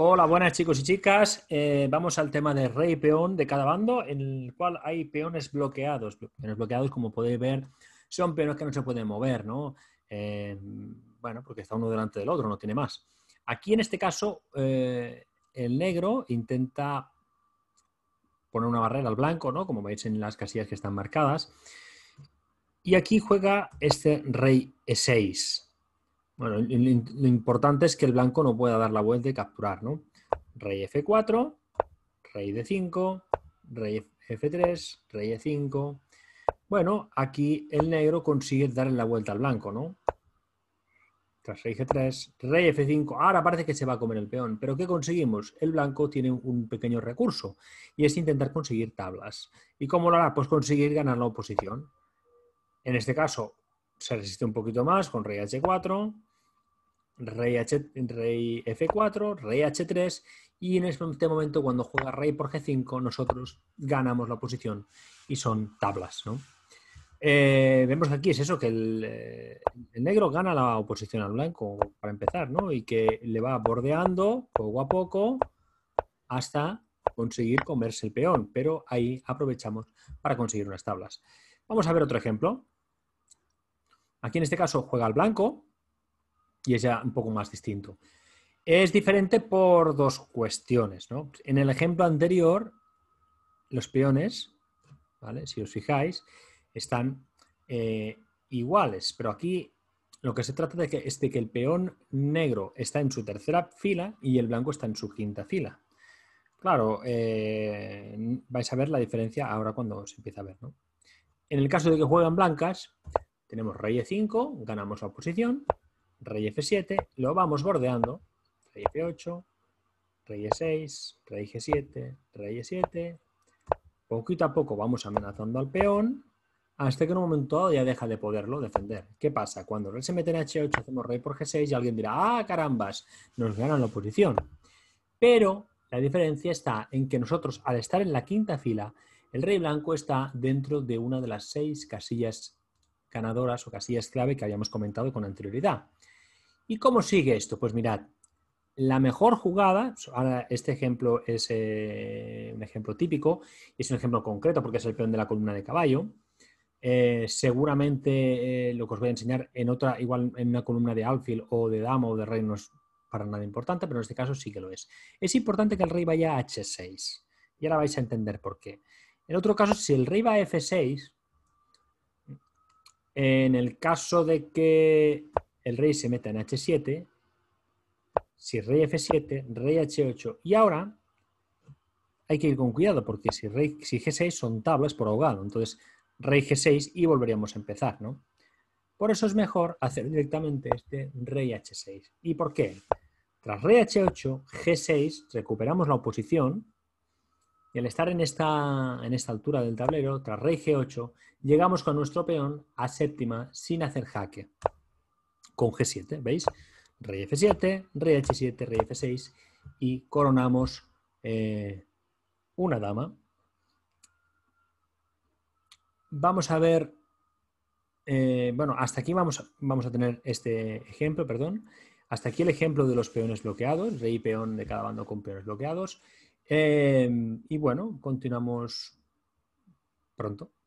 Hola, buenas chicos y chicas. Eh, vamos al tema de rey peón de cada bando, en el cual hay peones bloqueados. Peones bloqueados, como podéis ver, son peones que no se pueden mover, ¿no? Eh, bueno, porque está uno delante del otro, no tiene más. Aquí en este caso, eh, el negro intenta poner una barrera al blanco, ¿no? Como veis en las casillas que están marcadas. Y aquí juega este rey E6. Bueno, lo importante es que el blanco no pueda dar la vuelta y capturar, ¿no? Rey F4, rey D5, rey F3, rey E5. Bueno, aquí el negro consigue darle la vuelta al blanco, ¿no? Tras rey G3, rey F5. Ahora parece que se va a comer el peón. ¿Pero qué conseguimos? El blanco tiene un pequeño recurso y es intentar conseguir tablas. ¿Y cómo lo hará? Pues conseguir ganar la oposición. En este caso, se resiste un poquito más con rey H4, rey, H, rey F4, rey H3 y en este momento cuando juega rey por G5 nosotros ganamos la oposición y son tablas. Eh, vemos que aquí es eso, que eh, el, negro gana la oposición al blanco para empezar y que le va bordeando poco a poco hasta conseguir comerse el peón, pero ahí aprovechamos para conseguir unas tablas. Vamos a ver otro ejemplo. Aquí en este caso juega el blanco, y es ya un poco más distinto. Es diferente por dos cuestiones. En el ejemplo anterior, los peones, si os fijáis, están eh, iguales, pero aquí lo que se trata de que, es de que el peón negro está en su tercera fila y el blanco está en su quinta fila. Claro, eh, vais a ver la diferencia ahora cuando se empieza a ver. En el caso de que juegan blancas, tenemos rey e5, ganamos la posición, rey F7, lo vamos bordeando, rey F8, rey E6, rey G7, rey E7, poquito a poco vamos amenazando al peón, hasta que en un momento ya deja de poderlo defender. ¿Qué pasa? Cuando el rey se mete en H8, hacemos rey por G6 y alguien dirá, ah, carambas, nos ganan la oposición. Pero la diferencia está en que nosotros, al estar en la quinta fila, el rey blanco está dentro de una de las seis casillas ganadoras o casillas clave que habíamos comentado con anterioridad. ¿Y cómo sigue esto? Pues mirad, la mejor jugada, pues ahora este ejemplo es eh, un ejemplo típico, es un ejemplo concreto porque es el peón de la columna de caballo. Eh, seguramente eh, lo que os voy a enseñar en otra, igual en una columna de alfil o de dama o de rey no es para nada importante, pero en este caso sí que lo es. Es importante que el rey vaya a h6 y ahora vais a entender por qué. En otro caso, si el rey va a f6, en el caso de que el rey se meta en h7, si rey f7, rey h8 y ahora hay que ir con cuidado porque si rey si g6 son tablas por ahogado, entonces rey g6 y volveríamos a empezar, ¿no? Por eso es mejor hacer directamente este rey h6. ¿Y por qué? Tras rey h8, g6 recuperamos la oposición y al estar en esta, en esta altura del tablero, tras rey G8, llegamos con nuestro peón a séptima sin hacer jaque. Con G7, ¿veis? Rey F7, rey H7, rey F6 y coronamos eh, una dama. Vamos a ver, eh, bueno, hasta aquí vamos, vamos a tener este ejemplo, perdón. Hasta aquí el ejemplo de los peones bloqueados, rey y peón de cada bando con peones bloqueados. Em, y bueno, continuamos pronto.